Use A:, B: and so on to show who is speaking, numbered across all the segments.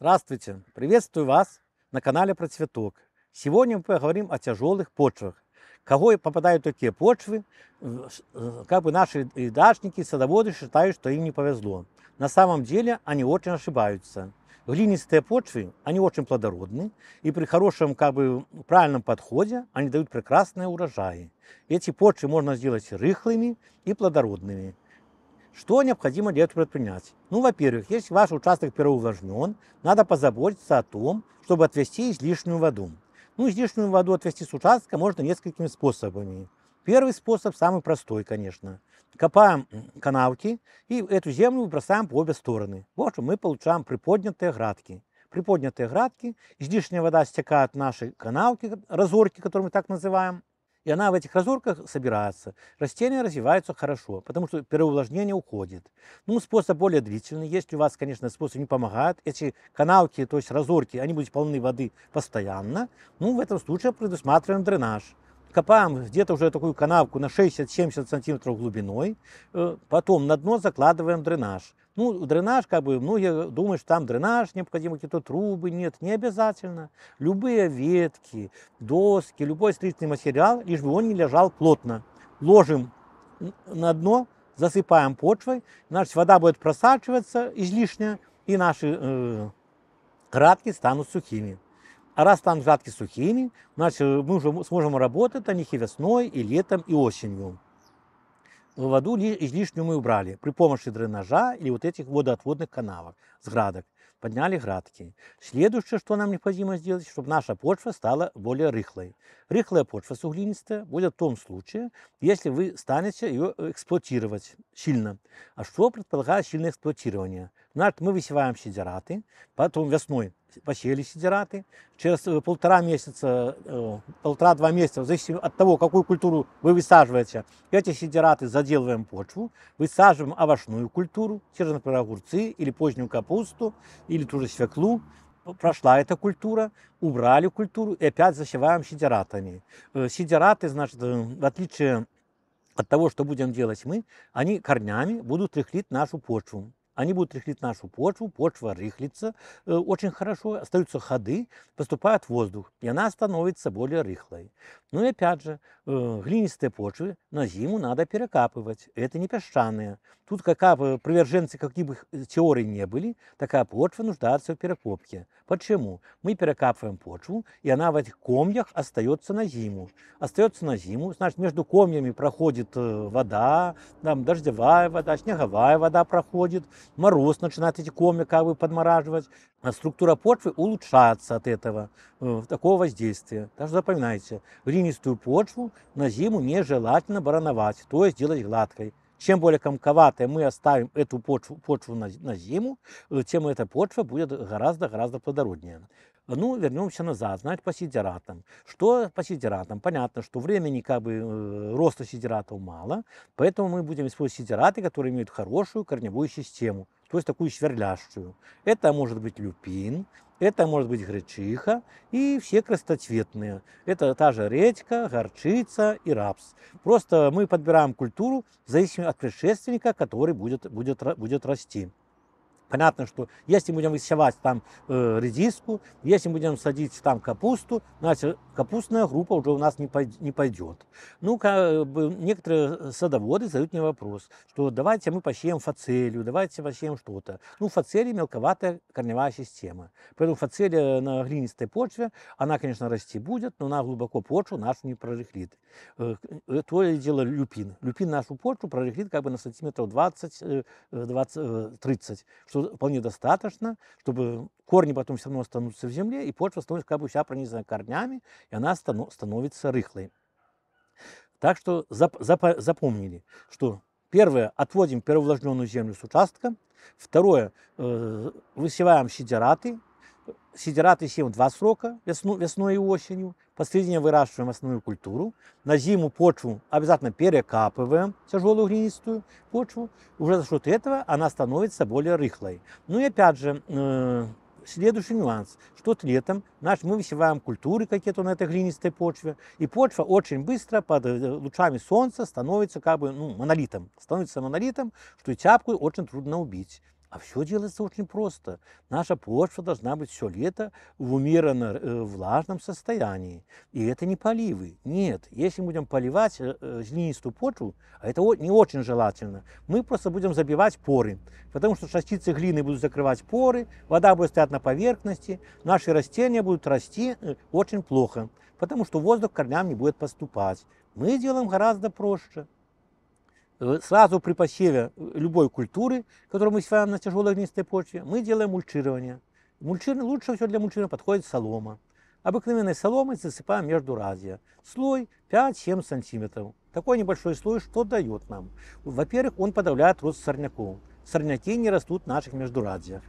A: Здравствуйте! Приветствую вас на канале про цветок. Сегодня мы поговорим о тяжелых почвах. Кого попадают такие почвы, э, как бы наши дачники, садоводы считают, что им не повезло. На самом деле они очень ошибаются. Глинистые почвы, они очень плодородны, и при хорошем, как бы, правильном подходе они дают прекрасные урожаи. Эти почвы можно сделать рыхлыми и плодородными. Что необходимо для этого предпринять? Ну, во-первых, если ваш участок первоувлажнен, надо позаботиться о том, чтобы отвести излишнюю воду. Ну, излишнюю воду отвести с участка можно несколькими способами. Первый способ самый простой, конечно. Копаем канавки и эту землю выбросаем по обе стороны. В общем, мы получаем приподнятые градки. Приподнятые градки, излишняя вода стекает в наши канавки, разорки, которые мы так называем, и она в этих разорках собирается. Растения развиваются хорошо, потому что переувлажнение уходит. Ну, способ более длительный. Если у вас, конечно, способ не помогает, эти канавки, то есть разорки, они будут полны воды постоянно, ну, в этом случае предусматриваем дренаж копаем где-то уже такую канавку на 60-70 сантиметров глубиной, э, потом на дно закладываем дренаж. Ну, дренаж, как бы, многие думают, что там дренаж необходимо, какие-то трубы. Нет, не обязательно. Любые ветки, доски, любой строительный материал, лишь бы он не лежал плотно. Ложим на дно, засыпаем почвой, значит, вода будет просачиваться излишняя, и наши э, градки станут сухими. А раз станут градки сухими, значит, мы уже сможем работать на них и весной, и летом, и осенью воду излишнюю мы убрали при помощи дренажа или вот этих водоотводных канавок, сградок. Подняли градки. Следующее, что нам необходимо сделать, чтобы наша почва стала более рыхлой. Рыхлая почва суглинистая будет в том случае, если вы станете ее э, эксплуатировать сильно. А что предполагает сильное эксплуатирование? Значит, мы высеваем сидераты, потом весной посеяли сидераты, через э, полтора месяца, э, полтора-два месяца, в зависимости от того, какую культуру вы высаживаете, эти сидераты заделываем почву, высаживаем овощную культуру, те например, огурцы или позднюю капусту, или ту же свеклу, прошла эта культура, убрали культуру и опять засеваем сидератами. Э, Сидераты, значит, э, в отличие от того, что будем делать мы, они корнями будут рыхлить нашу почву они будут рыхлить нашу почву, почва рыхлится э, очень хорошо, остаются ходы, поступает воздух, и она становится более рыхлой. Ну и опять же, э, глинистые почвы на зиму надо перекапывать, это не песчаные. Тут какая э, приверженцы каких бы э, теорий не были, такая почва нуждается в перекопке. Почему? Мы перекапываем почву, и она в этих комьях остается на зиму. Остается на зиму, значит, между комьями проходит э, вода, там дождевая вода, снеговая вода проходит, мороз начинает эти комья как бы подмораживать, а структура почвы улучшается от этого, э, такого воздействия. Так что запоминайте, глинистую почву на зиму нежелательно барановать, то есть делать гладкой. Чем более комковатой мы оставим эту почву, почву на, на зиму, э, тем эта почва будет гораздо-гораздо плодороднее. Ну, вернемся назад, значит, по сидератам. Что по сидератам? Понятно, что времени как бы э, роста сидератов мало, поэтому мы будем использовать сидераты, которые имеют хорошую корневую систему, то есть такую сверлящую. Это может быть люпин, это может быть гречиха и все крастоцветные. Это та же редька, горчица и рапс. Просто мы подбираем культуру в зависимости от предшественника, который будет, будет, будет расти. Понятно, что если будем высевать там э, редиску, если будем садить там капусту, значит капустная группа уже у нас не пойдет. Ну, как бы некоторые садоводы задают мне вопрос, что давайте мы посеем фацелию, давайте посеем что-то. Ну, фацелия мелковатая корневая система. Поэтому фацелия на глинистой почве, она, конечно, расти будет, но на глубоко почву нашу не прорыхлит. Э, то дело люпин. Люпин нашу почву прорыхлит как бы на сантиметров 20, 20 30, что вполне достаточно, чтобы корни потом все равно останутся в земле, и почва становится как бы вся пронизана корнями, и она становится рыхлой. Так что запомнили, что первое, отводим первовлажненную землю с участка, второе, э, высеваем сидераты, сидераты сеем два срока, весну, весной и осенью, посредине выращиваем основную культуру, на зиму почву обязательно перекапываем, тяжелую глинистую почву, уже за счет этого она становится более рыхлой. Ну и опять же, э, следующий нюанс, что летом наш, мы высеваем культуры какие-то на этой глинистой почве, и почва очень быстро под э, лучами солнца становится как бы ну, монолитом. Становится монолитом, что и тяпку очень трудно убить. А все делается очень просто. Наша почва должна быть все лето в умеренно э, влажном состоянии. И это не поливы. Нет, если мы будем поливать глинистую э, э, почву, а это не очень желательно, мы просто будем забивать поры. Потому что частицы глины будут закрывать поры, вода будет стоять на поверхности, наши растения будут расти очень плохо, потому что воздух к корням не будет поступать. Мы делаем гораздо проще. Э, сразу при посеве э, любой культуры, которую мы севаем на тяжелой огнистой почве, мы делаем мульчирование. Мульчир... Лучше всего для мульчирования подходит солома. Обыкновенной соломой засыпаем между разья, Слой 5-7 сантиметров. Такой небольшой слой что дает нам? Во-первых, он подавляет рост сорняков. Сорняки не растут в наших междурадьях.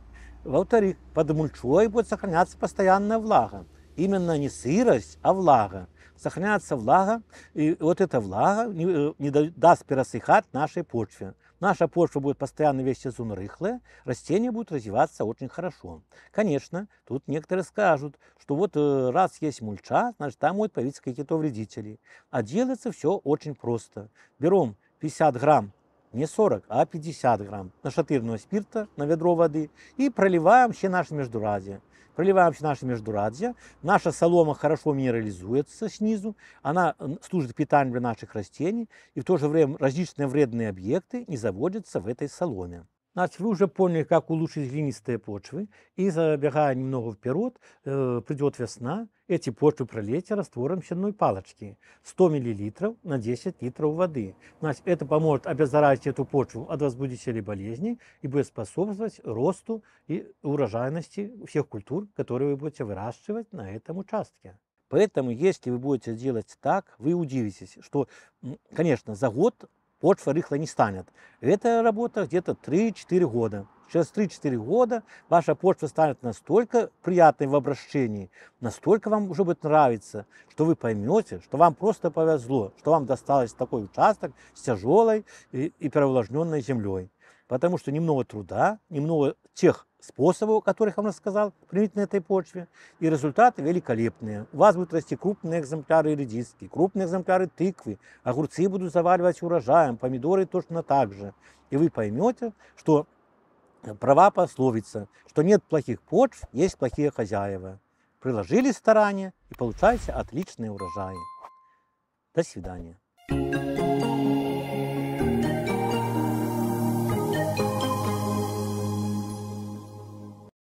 A: Во-вторых, под мульчой будет сохраняться постоянная влага. Именно не сырость, а влага сохраняется влага, и вот эта влага не, э, не даст пересыхать нашей почве. Наша почва будет постоянно весь сезон рыхлая, растения будут развиваться очень хорошо. Конечно, тут некоторые скажут, что вот э, раз есть мульча, значит там могут появиться какие-то вредители. А делается все очень просто. Берем 50 грамм не 40, а 50 грамм нашатырного спирта на ведро воды и проливаем все наши междуразия проливаем наши междурадзя. Наша солома хорошо минерализуется снизу, она служит питанием для наших растений, и в то же время различные вредные объекты не заводятся в этой соломе. Значит, вы уже поняли, как улучшить глинистые почвы, и забегая немного вперед, э, придет весна, эти почвы пролейте раствором щенной палочки 100 мл на 10 литров воды. Значит, это поможет обеззаразить эту почву от возбудителей болезней и будет способствовать росту и урожайности всех культур, которые вы будете выращивать на этом участке. Поэтому, если вы будете делать так, вы удивитесь, что, конечно, за год Почва рыхло не станет. Эта работа где-то 3-4 года. Через 3-4 года ваша почва станет настолько приятной в обращении, настолько вам уже будет нравиться, что вы поймете, что вам просто повезло, что вам досталось такой участок с тяжелой и, и переувлажненной землей. Потому что немного труда, немного тех способы, о которых я вам рассказал, применить на этой почве, и результаты великолепные. У вас будут расти крупные экземпляры редиски, крупные экземпляры тыквы, огурцы будут заваливать урожаем, помидоры точно так же. И вы поймете, что э, права пословица, что нет плохих почв, есть плохие хозяева. Приложили старания и получаете отличные урожаи. До свидания.